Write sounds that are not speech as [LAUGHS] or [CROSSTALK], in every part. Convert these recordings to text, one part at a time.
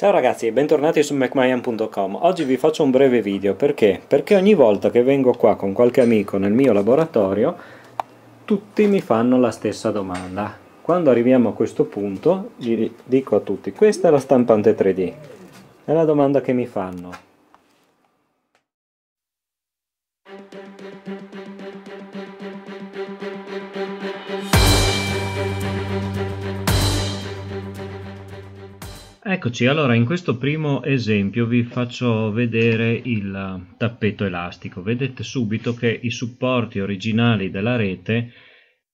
Ciao ragazzi e bentornati su MacMayan.com Oggi vi faccio un breve video perché? Perché ogni volta che vengo qua con qualche amico nel mio laboratorio tutti mi fanno la stessa domanda quando arriviamo a questo punto gli dico a tutti questa è la stampante 3D è la domanda che mi fanno Eccoci, allora in questo primo esempio vi faccio vedere il tappeto elastico. Vedete subito che i supporti originali della rete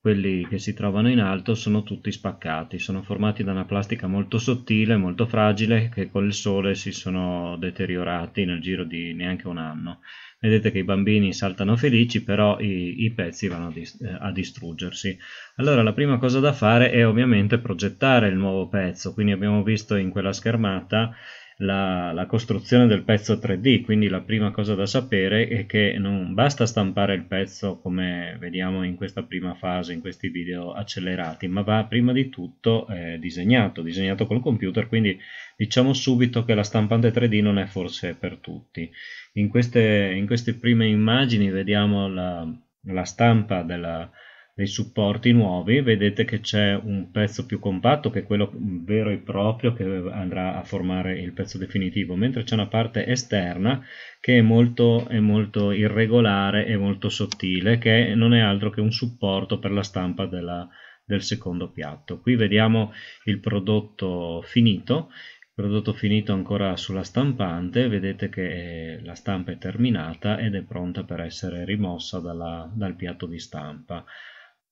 quelli che si trovano in alto sono tutti spaccati, sono formati da una plastica molto sottile, molto fragile, che col sole si sono deteriorati nel giro di neanche un anno. Vedete che i bambini saltano felici, però i, i pezzi vanno a, dis eh, a, distruggersi. Allora la prima cosa da fare è ovviamente progettare il nuovo pezzo, quindi abbiamo visto in quella schermata la, la, costruzione del pezzo 3D, quindi la prima cosa da sapere è che non basta stampare il pezzo come vediamo in questa prima fase, in questi video accelerati, ma va prima di tutto eh, disegnato, disegnato col computer, quindi diciamo subito che la stampante 3D non è forse per tutti. In queste, in queste prime immagini vediamo la, la stampa della dei supporti nuovi vedete che c'è un pezzo più compatto che è quello vero e proprio che andrà a formare il pezzo definitivo mentre c'è una parte esterna che è molto, è molto, irregolare e molto sottile che non è altro che un supporto per la stampa della, del secondo piatto qui vediamo il prodotto finito prodotto finito ancora sulla stampante vedete che eh, la stampa è terminata ed è pronta per essere rimossa dalla, dal piatto di stampa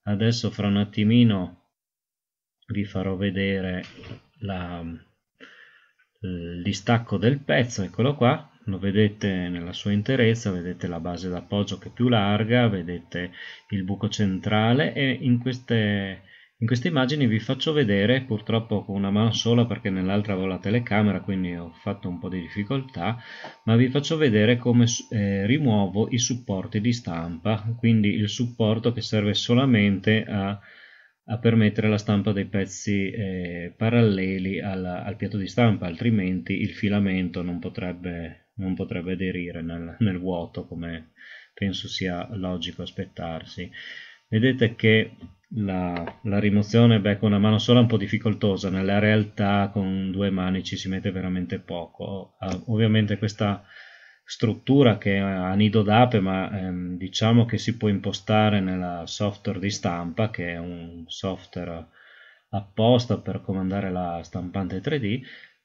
adesso fra un attimino vi farò vedere la, il eh, distacco del pezzo eccolo qua lo vedete nella sua interezza vedete la base d'appoggio che è più larga vedete il buco centrale e in queste in queste immagini vi faccio vedere purtroppo con una mano sola perché nell'altra avevo la telecamera quindi ho fatto un po' di difficoltà ma vi faccio vedere come eh, rimuovo i supporti di stampa quindi il supporto che serve solamente a, a permettere la stampa dei pezzi eh, paralleli al, al, piatto di stampa altrimenti il filamento non potrebbe, non potrebbe aderire nel, nel vuoto come penso sia logico aspettarsi vedete che la, la, rimozione beh, con una mano sola è un po' difficoltosa, nella realtà con due mani ci si mette veramente poco. Ah, ovviamente questa struttura che ha nido d'ape, ma ehm, diciamo che si può impostare nella software di stampa, che è un software apposta per comandare la stampante 3D,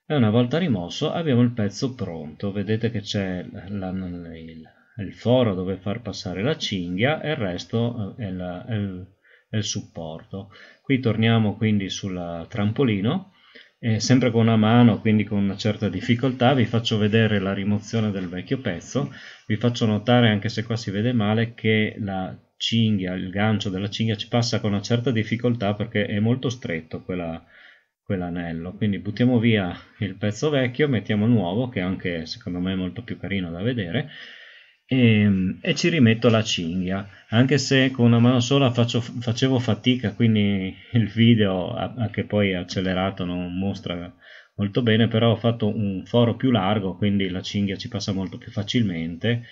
e una volta rimosso abbiamo il pezzo pronto. Vedete che c'è il, il, foro dove far passare la cinghia e il resto eh, è, la, è il e il supporto. Qui torniamo quindi sul trampolino, eh, sempre con una mano, quindi con una certa difficoltà, vi faccio vedere la rimozione del vecchio pezzo, vi faccio notare, anche se qua si vede male, che la cinghia, il gancio della cinghia ci passa con una certa difficoltà perché è molto stretto quella, quell'anello quindi buttiamo via il pezzo vecchio mettiamo nuovo che anche secondo me è molto più carino da vedere e, ehm, e, ci rimetto la cinghia anche se con una mano sola faccio, facevo fatica quindi il video anche poi accelerato non mostra molto bene però ho fatto un foro più largo quindi la cinghia ci passa molto più facilmente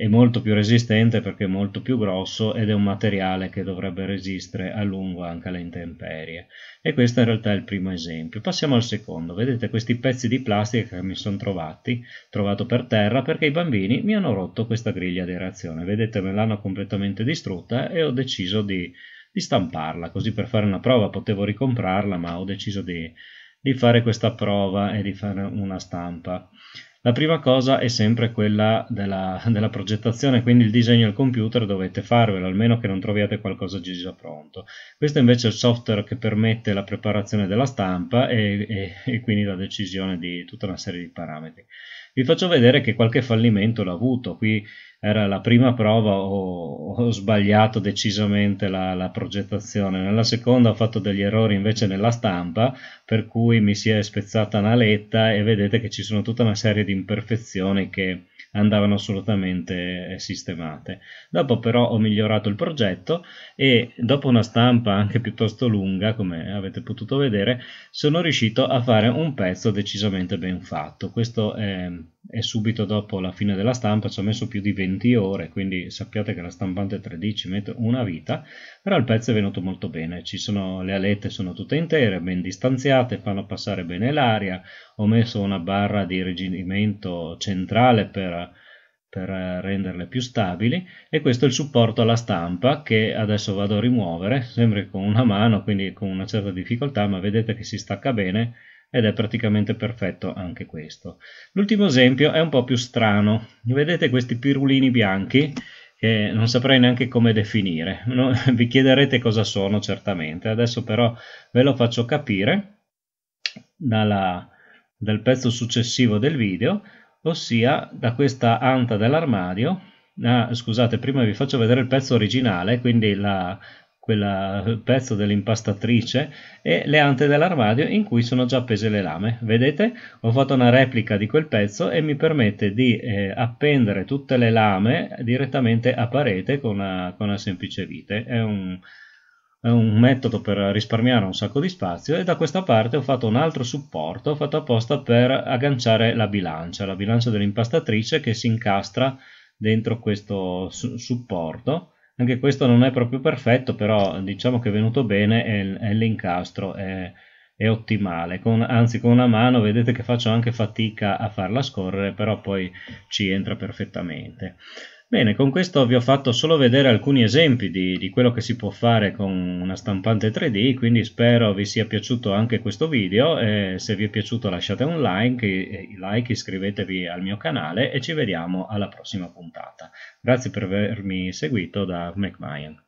è molto più resistente perché è molto più grosso ed è un materiale che dovrebbe resistere a lungo anche alle intemperie e questo in realtà è il primo esempio passiamo al secondo vedete questi pezzi di plastica che mi sono trovati trovato per terra perché i bambini mi hanno rotto questa griglia di reazione vedete me l'hanno completamente distrutta e ho deciso di, di stamparla così per fare una prova potevo ricomprarla ma ho deciso di, di fare questa prova e di fare una stampa la prima cosa è sempre quella della, della progettazione, quindi il disegno al computer dovete farvelo, almeno che non troviate qualcosa già pronto. Questo invece è il software che permette la preparazione della stampa e, e, e quindi la decisione di tutta una serie di parametri. Vi faccio vedere che qualche fallimento l'ha avuto, qui era la prima prova ho, ho sbagliato decisamente la, la, progettazione, nella seconda ho fatto degli errori invece nella stampa per cui mi si è spezzata una letta e vedete che ci sono tutta una serie di imperfezioni che andavano assolutamente eh, sistemate. Dopo però ho migliorato il progetto e dopo una stampa anche piuttosto lunga, come avete potuto vedere, sono riuscito a fare un pezzo decisamente ben fatto. Questo è, è subito dopo la fine della stampa, ci ho messo più di 20 ore, quindi sappiate che la stampante 3D ci mette una vita, però il pezzo è venuto molto bene. Ci sono, le alette sono tutte intere, ben distanziate, fanno passare bene l'aria, ho messo una barra di rigidimento centrale per per eh, renderle più stabili e questo è il supporto alla stampa che adesso vado a rimuovere sempre con una mano quindi con una certa difficoltà ma vedete che si stacca bene ed è praticamente perfetto anche questo l'ultimo esempio è un po' più strano vedete questi pirulini bianchi che non saprei neanche come definire no? [LAUGHS] vi chiederete cosa sono certamente adesso però ve lo faccio capire dalla, dal pezzo successivo del video ossia da questa anta dell'armadio ah, scusate prima vi faccio vedere il pezzo originale quindi la, quella, il pezzo dell'impastatrice e le ante dell'armadio in cui sono già appese le lame vedete ho fatto una replica di quel pezzo e mi permette di eh, appendere tutte le lame direttamente a parete con una, con una semplice vite è un è un metodo per risparmiare un sacco di spazio e da questa parte ho fatto un altro supporto fatto apposta per agganciare la bilancia, la bilancia dell'impastatrice che si incastra dentro questo supporto. Anche questo non è proprio perfetto, però diciamo che è venuto bene e, l'incastro è, è ottimale. Con, anzi, con una mano vedete che faccio anche fatica a farla scorrere, però poi ci entra perfettamente. Bene, con questo vi ho fatto solo vedere alcuni esempi di, di, quello che si può fare con una stampante 3D, quindi spero vi sia piaciuto anche questo video e se vi è piaciuto lasciate un like, like iscrivetevi al mio canale e ci vediamo alla prossima puntata. Grazie per avermi seguito da McMahon.